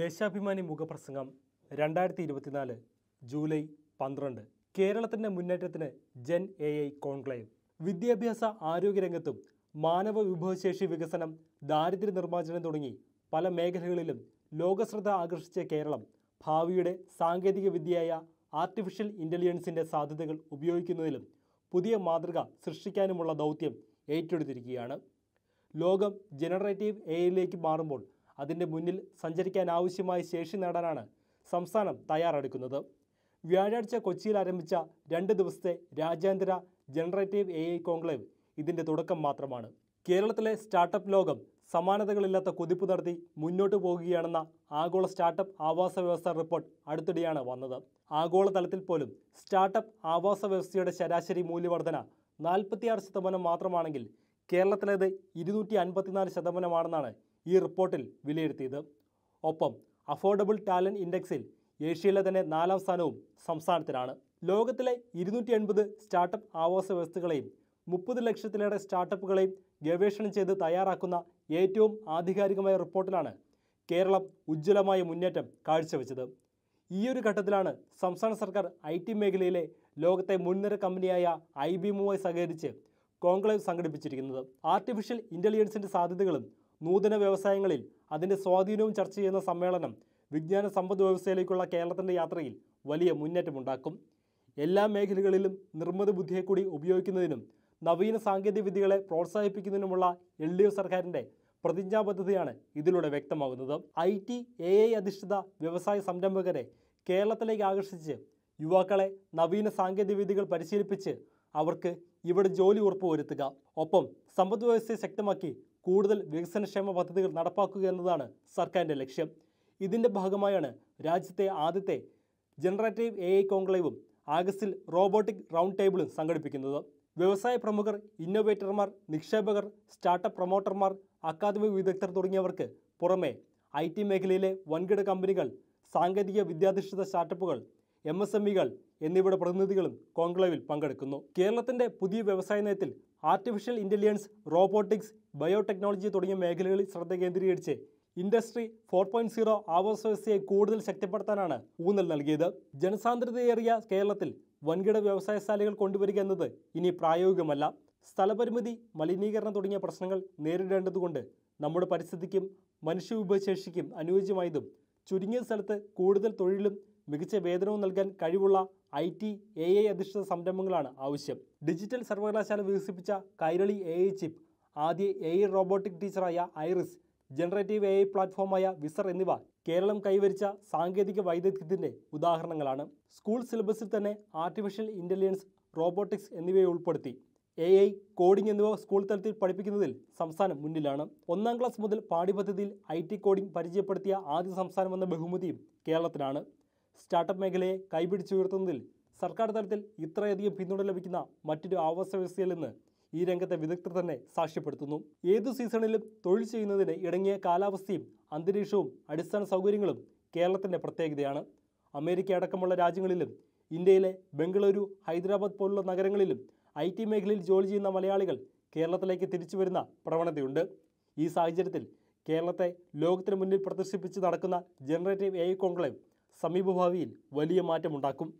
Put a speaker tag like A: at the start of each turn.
A: ദേശാഭിമാനി മുഖപ്രസംഗം രണ്ടായിരത്തി ഇരുപത്തിനാല് ജൂലൈ പന്ത്രണ്ട് കേരളത്തിൻ്റെ മുന്നേറ്റത്തിന് ജെൻ എ ഐ കോൺക്ലേവ് വിദ്യാഭ്യാസ ആരോഗ്യരംഗത്തും മാനവ വിഭവശേഷി വികസനം ദാരിദ്ര്യ നിർമ്മാർജ്ജനം തുടങ്ങി പല മേഖലകളിലും ലോകശ്രദ്ധ ആകർഷിച്ച കേരളം ഭാവിയുടെ സാങ്കേതിക വിദ്യയായ ആർട്ടിഫിഷ്യൽ ഇൻ്റലിജൻസിൻ്റെ സാധ്യതകൾ ഉപയോഗിക്കുന്നതിലും പുതിയ മാതൃക സൃഷ്ടിക്കാനുമുള്ള ദൗത്യം ഏറ്റെടുത്തിരിക്കുകയാണ് ലോകം ജനറേറ്റീവ് എയിലേക്ക് മാറുമ്പോൾ അതിൻ്റെ മുന്നിൽ സഞ്ചരിക്കാൻ ആവശ്യമായ ശേഷി നേടാനാണ് സംസ്ഥാനം തയ്യാറെടുക്കുന്നത് വ്യാഴാഴ്ച കൊച്ചിയിൽ ആരംഭിച്ച രണ്ട് ദിവസത്തെ രാജ്യാന്തര ജനറേറ്റീവ് എ ഐ കോൺക്ലേവ് ഇതിൻ്റെ തുടക്കം മാത്രമാണ് കേരളത്തിലെ സ്റ്റാർട്ടപ്പ് ലോകം സമാനതകളില്ലാത്ത കുതിപ്പ് നടത്തി മുന്നോട്ട് പോകുകയാണെന്ന ആഗോള സ്റ്റാർട്ടപ്പ് ആവാസ വ്യവസ്ഥ റിപ്പോർട്ട് അടുത്തിടെയാണ് വന്നത് ആഗോളതലത്തിൽ പോലും സ്റ്റാർട്ടപ്പ് ആവാസ വ്യവസ്ഥയുടെ ശരാശരി മൂല്യവർധന നാൽപ്പത്തിയാറ് ശതമാനം മാത്രമാണെങ്കിൽ കേരളത്തിലേത് ഇരുന്നൂറ്റി അൻപത്തിനാല് ശതമാനമാണെന്നാണ് ഈ റിപ്പോർട്ടിൽ വിലയിരുത്തിയത് ഒപ്പം അഫോർഡബിൾ ടാലൻറ്റ് ഇൻഡെക്സിൽ ഏഷ്യയിലെ തന്നെ നാലാം സ്ഥാനവും സംസ്ഥാനത്തിനാണ് ലോകത്തിലെ ഇരുന്നൂറ്റി എൺപത് സ്റ്റാർട്ടപ്പ് ആവാസ വ്യവസ്ഥകളെയും മുപ്പത് ലക്ഷത്തിലേറെ സ്റ്റാർട്ടപ്പുകളെയും ഗവേഷണം ചെയ്ത് തയ്യാറാക്കുന്ന ഏറ്റവും ആധികാരികമായ റിപ്പോർട്ടിലാണ് കേരളം ഉജ്ജ്വലമായ മുന്നേറ്റം കാഴ്ചവെച്ചത് ഈയൊരു ഘട്ടത്തിലാണ് സംസ്ഥാന സർക്കാർ ഐ ടി മേഖലയിലെ ലോകത്തെ മുൻനിര കമ്പനിയായ ഐ ബി എമ്മുമായി സഹകരിച്ച് കോൺക്ലേവ് സംഘടിപ്പിച്ചിരിക്കുന്നത് ആർട്ടിഫിഷ്യൽ ഇൻ്റലിജൻസിൻ്റെ സാധ്യതകളും നൂതന വ്യവസായങ്ങളിൽ അതിൻ്റെ സ്വാധീനവും ചർച്ച ചെയ്യുന്ന സമ്മേളനം വിജ്ഞാന സമ്പദ് വ്യവസ്ഥയിലേക്കുള്ള കേരളത്തിൻ്റെ യാത്രയിൽ വലിയ മുന്നേറ്റമുണ്ടാക്കും എല്ലാ മേഖലകളിലും നിർമ്മിത ബുദ്ധിയെക്കൂടി ഉപയോഗിക്കുന്നതിനും നവീന സാങ്കേതിക വിദ്യകളെ പ്രോത്സാഹിപ്പിക്കുന്നതിനുമുള്ള എൽ ഡി എഫ് സർക്കാരിൻ്റെ പ്രതിജ്ഞാബദ്ധതയാണ് ഇതിലൂടെ വ്യക്തമാകുന്നത് ഐ ടി എ ഐ അധിഷ്ഠിത വ്യവസായ സംരംഭകരെ കേരളത്തിലേക്ക് ആകർഷിച്ച് യുവാക്കളെ നവീന സാങ്കേതിക വിദ്യകൾ പരിശീലിപ്പിച്ച് അവർക്ക് ഇവിടെ ജോലി ഉറപ്പുവരുത്തുക ഒപ്പം സമ്പദ് വ്യവസ്ഥയെ ശക്തമാക്കി കൂടുതൽ വികസനക്ഷേമ പദ്ധതികൾ നടപ്പാക്കുക എന്നതാണ് സർക്കാരിൻ്റെ ലക്ഷ്യം ഇതിൻ്റെ ഭാഗമായാണ് രാജ്യത്തെ ആദ്യത്തെ ജനറേറ്റീവ് എ ഐ കോൺക്ലേവും ആഗസ്റ്റിൽ റോബോട്ടിക് റൗണ്ട് ടേബിളും സംഘടിപ്പിക്കുന്നത് വ്യവസായ പ്രമുഖർ ഇന്നോവേറ്റർമാർ നിക്ഷേപകർ സ്റ്റാർട്ടപ്പ് പ്രൊമോട്ടർമാർ അക്കാദമിക് വിദഗ്ധർ തുടങ്ങിയവർക്ക് പുറമെ ഐ ടി മേഖലയിലെ വൻകിട കമ്പനികൾ സാങ്കേതിക വിദ്യാധിഷ്ഠിത സ്റ്റാർട്ടപ്പുകൾ എം എസ് എം ഇകൾ എന്നിവയുടെ പ്രതിനിധികളും കോൺക്ലേവിൽ പങ്കെടുക്കുന്നു കേരളത്തിൻ്റെ പുതിയ വ്യവസായ നയത്തിൽ ആർട്ടിഫിഷ്യൽ ഇൻ്റലിജൻസ് റോബോട്ടിക്സ് ബയോടെക്നോളജി തുടങ്ങിയ മേഖലകളിൽ ശ്രദ്ധ കേന്ദ്രീകരിച്ച് ഇൻഡസ്ട്രി ഫോർ പോയിന്റ് സീറോ വ്യവസ്ഥയെ കൂടുതൽ ശക്തിപ്പെടുത്താനാണ് ഊന്നൽ നൽകിയത് ജനസാന്ദ്രതയേറിയ കേരളത്തിൽ വൻകിട വ്യവസായശാലകൾ കൊണ്ടുവരിക എന്നത് ഇനി പ്രായോഗികമല്ല സ്ഥലപരിമിതി മലിനീകരണം തുടങ്ങിയ പ്രശ്നങ്ങൾ നേരിടേണ്ടതുകൊണ്ട് നമ്മുടെ പരിസ്ഥിതിക്കും മനുഷ്യവിഭവശേഷിക്കും അനുയോജ്യമായതും ചുരുങ്ങിയ സ്ഥലത്ത് കൂടുതൽ തൊഴിലും മികച്ച വേതനവും നൽകാൻ കഴിവുള്ള ഐ ടി എ ഐ അധിഷ്ഠിത സംരംഭങ്ങളാണ് ആവശ്യം ഡിജിറ്റൽ സർവകലാശാല വികസിപ്പിച്ച കൈരളി എ ഐ ചിപ്പ് ആദ്യ എ ഐ റോബോട്ടിക് ടീച്ചറായ ഐറിസ് ജനറേറ്റീവ് എ ഐ പ്ലാറ്റ്ഫോമായ വിസർ എന്നിവ കേരളം കൈവരിച്ച സാങ്കേതിക വൈദഗ്ധ്യത്തിൻ്റെ ഉദാഹരണങ്ങളാണ് സ്കൂൾ സിലബസിൽ തന്നെ ആർട്ടിഫിഷ്യൽ ഇൻ്റലിജൻസ് റോബോട്ടിക്സ് എന്നിവയെ ഉൾപ്പെടുത്തി എ ഐ കോഡിംഗ് എന്നിവ സ്കൂൾ തലത്തിൽ പഠിപ്പിക്കുന്നതിൽ സംസ്ഥാനം മുന്നിലാണ് ഒന്നാം ക്ലാസ് മുതൽ പാഠ്യപദ്ധതിയിൽ ഐ ടി കോഡിംഗ് പരിചയപ്പെടുത്തിയ ആദ്യ സംസ്ഥാനമെന്ന ബഹുമതിയും കേരളത്തിനാണ് സ്റ്റാർട്ടപ്പ് മേഖലയെ കൈപിടിച്ചുയർത്തുന്നതിൽ സർക്കാർ തലത്തിൽ ഇത്രയധികം പിന്തുണ ലഭിക്കുന്ന മറ്റൊരു ആവാസ വ്യവസ്ഥയിൽ നിന്ന് ഈ രംഗത്തെ വിദഗ്ധർ തന്നെ സാക്ഷ്യപ്പെടുത്തുന്നു ഏതു സീസണിലും തൊഴിൽ ചെയ്യുന്നതിന് ഇടങ്ങിയ കാലാവസ്ഥയും അന്തരീക്ഷവും അടിസ്ഥാന സൗകര്യങ്ങളും കേരളത്തിൻ്റെ പ്രത്യേകതയാണ് അമേരിക്ക അടക്കമുള്ള രാജ്യങ്ങളിലും ഇന്ത്യയിലെ ബംഗളൂരു ഹൈദരാബാദ് പോലുള്ള നഗരങ്ങളിലും ഐ ടി മേഖലയിൽ ജോലി ചെയ്യുന്ന മലയാളികൾ കേരളത്തിലേക്ക് തിരിച്ചു വരുന്ന പ്രവണതയുണ്ട് ഈ സാഹചര്യത്തിൽ കേരളത്തെ ലോകത്തിന് മുന്നിൽ പ്രദർശിപ്പിച്ച് നടക്കുന്ന ജനറേറ്റീവ് എ കോൺക്ലേവ് സമീപഭാവിയിൽ വലിയ മാറ്റമുണ്ടാക്കും